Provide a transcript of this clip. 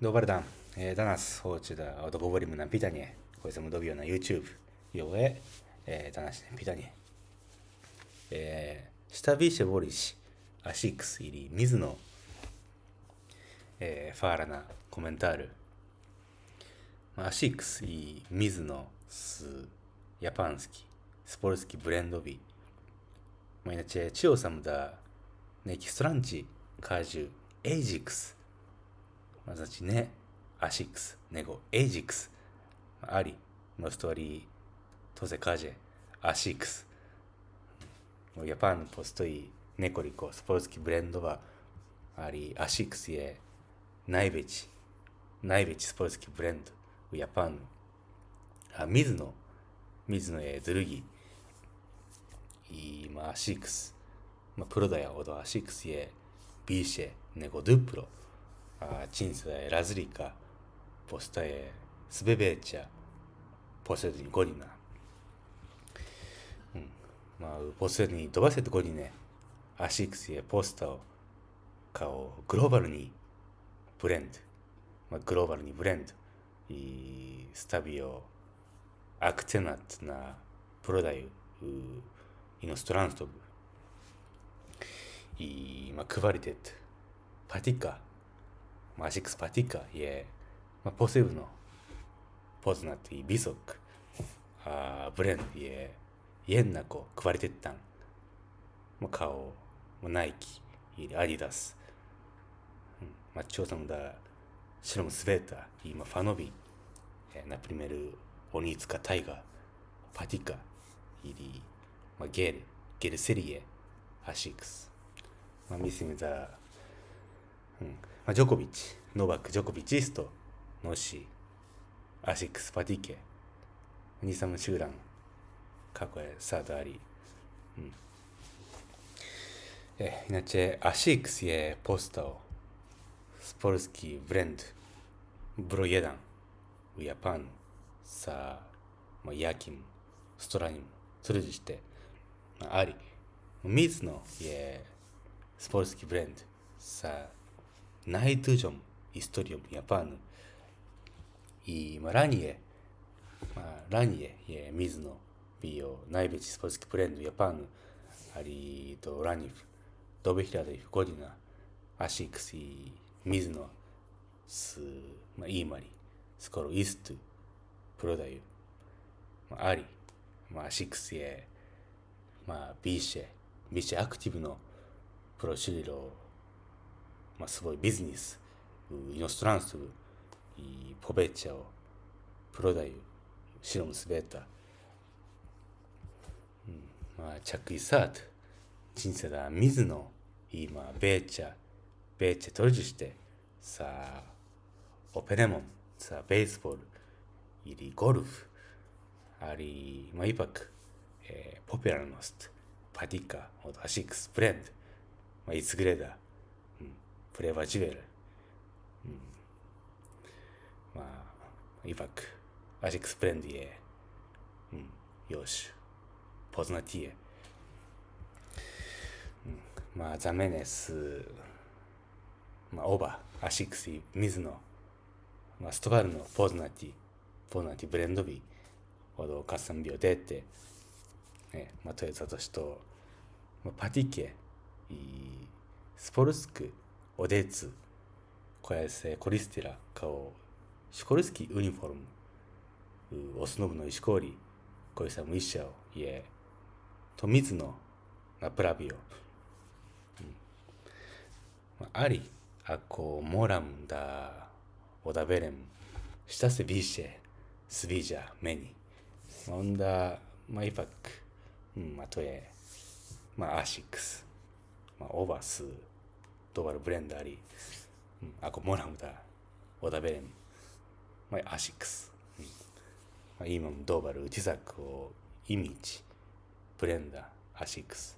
Dobar dan. Danas hoće da odgovorimo na pitanje koje sam dobio na YouTube. I ovo je e, današnje pitanje. E, šta više voliš? Asics ili Mizuno? E, hvala na komentaru. Asics i Mizuno su japanski, sportski brendovi. Ma inače, čuo sam da neki stranči kažu Ajax マザチね、アシックス、ネゴ、エイジックス、アリ、ムストリー、トセカジェ、アシックス。もうヤパンのポストイ、ネコリコ、スポーツキブレンドは、アリ、アシックスへ、ナイベチ、ナイベチ、スポーツキブレンド、ヤパン、あ、ノ、ミズノへ、ドゥルギ、マ、アシックス、まあ、プロだよ、オドアシックスへ、ビーシェ、ネゴドゥプロ。あチンスエラズリカポスタエスベベーチャポセドニゴリナ、うんまあ、ポセドニドバセドゴリネアシックスやポスターを顔をグローバルにブレンド、まあ、グローバルにブレンドいスタビオアクテナツトなプロダイウイノストランストブいい、まあ、クバリテッドパティカマジックスパティカ、いえ、ポセブのポズナとイビソック、ブレンド、いイエンナコ、クワリテッタン、まカオ、まナイキ、いえ、アディダス、うチョウさんだ、シロムスベーター、いファノビ、えー、ナプリメル、オニツカ、タイガ、パティカ、いえ、まゲル、ゲルセリエ、アシックス、まミスミザうんまあ、ジョコビッチ、ノバック、ジョコビッチ、スト、ノッシー、アシックス、パティケ、ニサム・シューラン、カコエ、サード・アリー、うん、え、inače Asics je postao sportski brand broj 1 u Japanu sa ma, jakim stranim tržište. Ali, Mizno je sportski brand sa Naitujom, Istorium, Japan i ranije, ranije je Mizuno bio najveći sportski brend u Japanu, ali do ranih do 2000 godina Asics i Mizuno su ma, imali skoro istu prodaju. Ma, ali, ma, Asics je ma, više, više aktivno proširilo ますごいビジネス、イノストランス、ポベチャを、プロダイ、シロムスベータ、まあ、チャックイサート、チンセダ、水野、今、ベーチャ、ベーチャトルジュして、さあ、オペレモン、さあ、ベースボール、入りゴルフ、あり、まあ、イパク、えー、ポピュラーノスト、パティカ、オドアシックス、ブレンド、まあ、イツグレいダー、フレバジュエル。まあ、イバック、アジックスプレンディエ、うん、ヨーシュ、ポズナティエ。まあ、ザメネス、まあ、オーバー、アシックス、ミズノ、まあ、ストバルノ、ポズナティ、ポズナティ、ブレンドビ、オドカスンビオデテ、え、まあ、トヨタとしと、まあ、パティケ、スポルスク、オデーツ、コヤセ、コリスティラ、カオ、シコルスキ、ー、ユニフォルム、オスノブの石氷、コイサムイシャオ、イエ、トミツノ、ナプラビオ、アリ、アコ、モラムダ、オダベレム、シタセビシェ、スビジャ、メニ、オンダ、マイパック、マトエ、とアシックス、まあ、オバス、ドバル、ブレンダーリー、うん、アコモラムダ、オダベレン、まあ、アシックス、うんまあ、イーマドーバル、ウチサックを、イミチ、ブレンダー、アシックス、